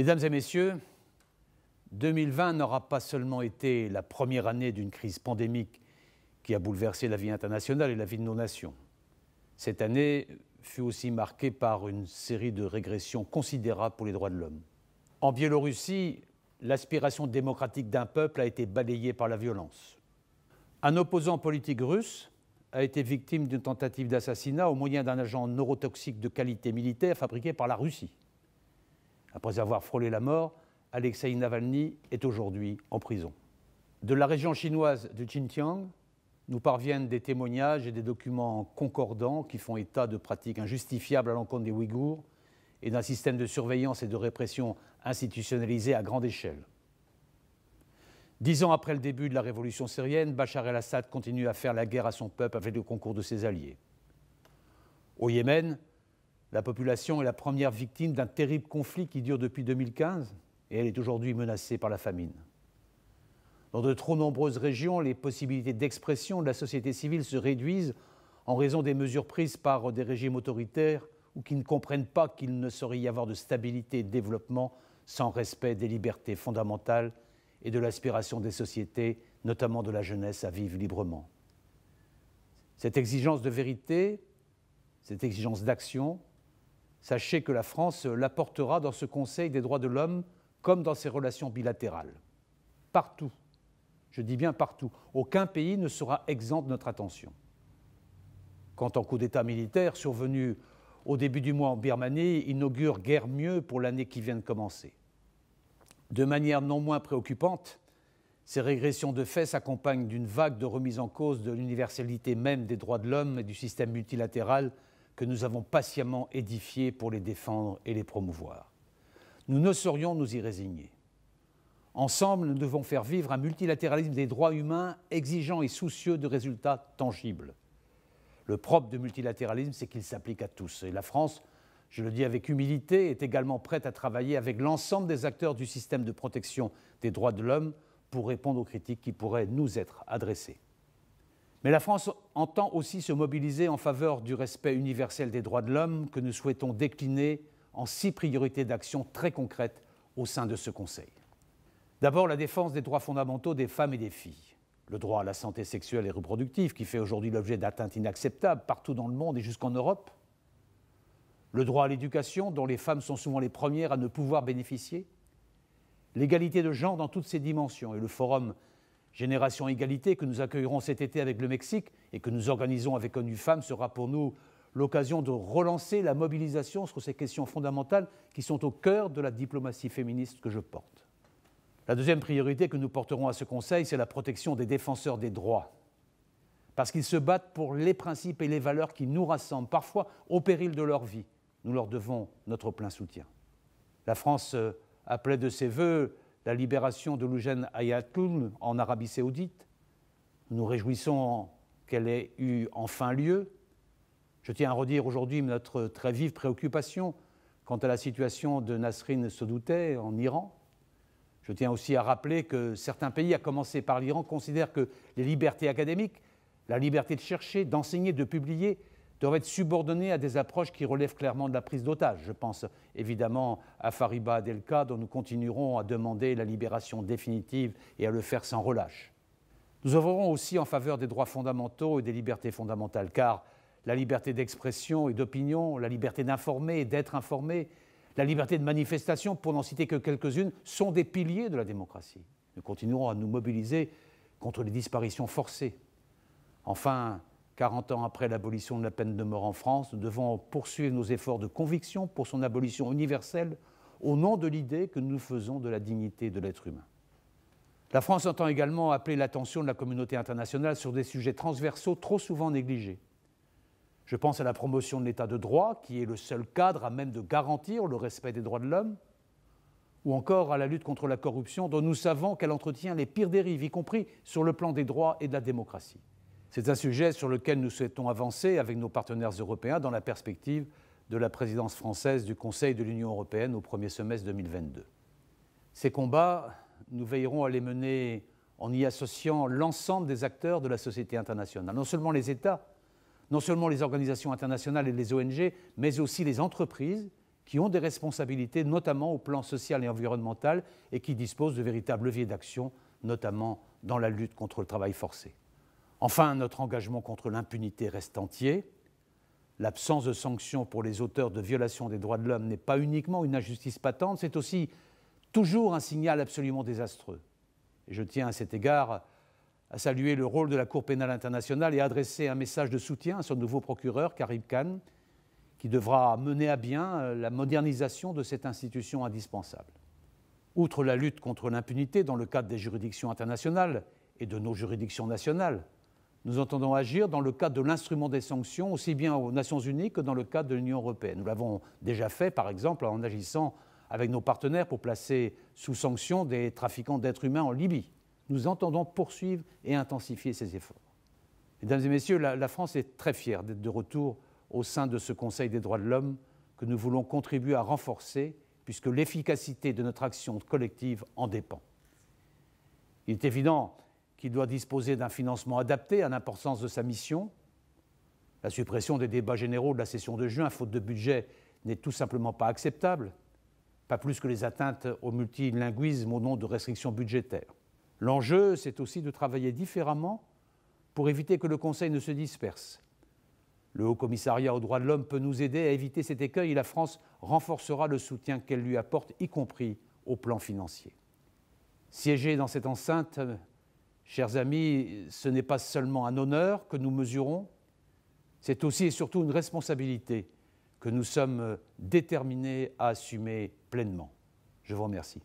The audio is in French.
Mesdames et messieurs, 2020 n'aura pas seulement été la première année d'une crise pandémique qui a bouleversé la vie internationale et la vie de nos nations. Cette année fut aussi marquée par une série de régressions considérables pour les droits de l'homme. En Biélorussie, l'aspiration démocratique d'un peuple a été balayée par la violence. Un opposant politique russe a été victime d'une tentative d'assassinat au moyen d'un agent neurotoxique de qualité militaire fabriqué par la Russie. Après avoir frôlé la mort, Alexei Navalny est aujourd'hui en prison. De la région chinoise de Xinjiang, nous parviennent des témoignages et des documents concordants qui font état de pratiques injustifiables à l'encontre des Ouïghours et d'un système de surveillance et de répression institutionnalisé à grande échelle. Dix ans après le début de la révolution syrienne, Bachar el-Assad continue à faire la guerre à son peuple avec le concours de ses alliés. Au Yémen, la population est la première victime d'un terrible conflit qui dure depuis 2015 et elle est aujourd'hui menacée par la famine. Dans de trop nombreuses régions, les possibilités d'expression de la société civile se réduisent en raison des mesures prises par des régimes autoritaires ou qui ne comprennent pas qu'il ne saurait y avoir de stabilité et de développement sans respect des libertés fondamentales et de l'aspiration des sociétés, notamment de la jeunesse, à vivre librement. Cette exigence de vérité, cette exigence d'action, Sachez que la France l'apportera dans ce Conseil des droits de l'homme comme dans ses relations bilatérales. Partout, je dis bien partout, aucun pays ne sera exempt de notre attention. Quant au coup d'État militaire survenu au début du mois en Birmanie, inaugure guère mieux pour l'année qui vient de commencer. De manière non moins préoccupante, ces régressions de fait s'accompagnent d'une vague de remise en cause de l'universalité même des droits de l'homme et du système multilatéral que nous avons patiemment édifié pour les défendre et les promouvoir. Nous ne saurions nous y résigner. Ensemble, nous devons faire vivre un multilatéralisme des droits humains exigeant et soucieux de résultats tangibles. Le propre du multilatéralisme, c'est qu'il s'applique à tous. Et la France, je le dis avec humilité, est également prête à travailler avec l'ensemble des acteurs du système de protection des droits de l'homme pour répondre aux critiques qui pourraient nous être adressées. Mais la France entend aussi se mobiliser en faveur du respect universel des droits de l'homme que nous souhaitons décliner en six priorités d'action très concrètes au sein de ce Conseil. D'abord, la défense des droits fondamentaux des femmes et des filles. Le droit à la santé sexuelle et reproductive, qui fait aujourd'hui l'objet d'atteintes inacceptables partout dans le monde et jusqu'en Europe. Le droit à l'éducation, dont les femmes sont souvent les premières à ne pouvoir bénéficier. L'égalité de genre dans toutes ses dimensions et le Forum Génération Égalité, que nous accueillerons cet été avec le Mexique et que nous organisons avec ONU Femmes, sera pour nous l'occasion de relancer la mobilisation sur ces questions fondamentales qui sont au cœur de la diplomatie féministe que je porte. La deuxième priorité que nous porterons à ce Conseil, c'est la protection des défenseurs des droits, parce qu'ils se battent pour les principes et les valeurs qui nous rassemblent, parfois au péril de leur vie. Nous leur devons notre plein soutien. La France euh, appelait de ses voeux la libération de Loujain Ayatollah en Arabie saoudite. Nous nous réjouissons qu'elle ait eu enfin lieu. Je tiens à redire aujourd'hui notre très vive préoccupation quant à la situation de Nasrin sotoudeh en Iran. Je tiens aussi à rappeler que certains pays, à commencer par l'Iran, considèrent que les libertés académiques, la liberté de chercher, d'enseigner, de publier, doivent être subordonnés à des approches qui relèvent clairement de la prise d'otage. Je pense évidemment à Fariba Adelka, dont nous continuerons à demander la libération définitive et à le faire sans relâche. Nous œuvrerons aussi en faveur des droits fondamentaux et des libertés fondamentales, car la liberté d'expression et d'opinion, la liberté d'informer et d'être informé, la liberté de manifestation, pour n'en citer que quelques-unes, sont des piliers de la démocratie. Nous continuerons à nous mobiliser contre les disparitions forcées. Enfin, 40 ans après l'abolition de la peine de mort en France, nous devons poursuivre nos efforts de conviction pour son abolition universelle au nom de l'idée que nous faisons de la dignité de l'être humain. La France entend également appeler l'attention de la communauté internationale sur des sujets transversaux trop souvent négligés. Je pense à la promotion de l'état de droit, qui est le seul cadre à même de garantir le respect des droits de l'homme, ou encore à la lutte contre la corruption, dont nous savons qu'elle entretient les pires dérives, y compris sur le plan des droits et de la démocratie. C'est un sujet sur lequel nous souhaitons avancer avec nos partenaires européens dans la perspective de la présidence française du Conseil de l'Union européenne au premier semestre 2022. Ces combats, nous veillerons à les mener en y associant l'ensemble des acteurs de la société internationale, non seulement les États, non seulement les organisations internationales et les ONG, mais aussi les entreprises qui ont des responsabilités, notamment au plan social et environnemental, et qui disposent de véritables leviers d'action, notamment dans la lutte contre le travail forcé. Enfin, notre engagement contre l'impunité reste entier. L'absence de sanctions pour les auteurs de violations des droits de l'homme n'est pas uniquement une injustice patente, c'est aussi toujours un signal absolument désastreux. je tiens à cet égard à saluer le rôle de la Cour pénale internationale et à adresser un message de soutien à son nouveau procureur, Karim Khan, qui devra mener à bien euh, la modernisation de cette institution indispensable. Outre la lutte contre l'impunité dans le cadre des juridictions internationales et de nos juridictions nationales, nous entendons agir dans le cadre de l'instrument des sanctions, aussi bien aux Nations Unies que dans le cadre de l'Union européenne. Nous l'avons déjà fait, par exemple, en agissant avec nos partenaires pour placer sous sanction des trafiquants d'êtres humains en Libye. Nous entendons poursuivre et intensifier ces efforts. Mesdames et Messieurs, la, France est très fière d'être de retour au sein de ce Conseil des droits de l'homme que nous voulons contribuer à renforcer puisque l'efficacité de notre action collective en dépend. Il est évident qui doit disposer d'un financement adapté à l'importance de sa mission. La suppression des débats généraux de la session de juin, faute de budget, n'est tout simplement pas acceptable, pas plus que les atteintes au multilinguisme au nom de restrictions budgétaires. L'enjeu, c'est aussi de travailler différemment pour éviter que le Conseil ne se disperse. Le Haut Commissariat aux droits de l'homme peut nous aider à éviter cet écueil et la France renforcera le soutien qu'elle lui apporte, y compris au plan financier. Siéger dans cette enceinte Chers amis, ce n'est pas seulement un honneur que nous mesurons, c'est aussi et surtout une responsabilité que nous sommes déterminés à assumer pleinement. Je vous remercie.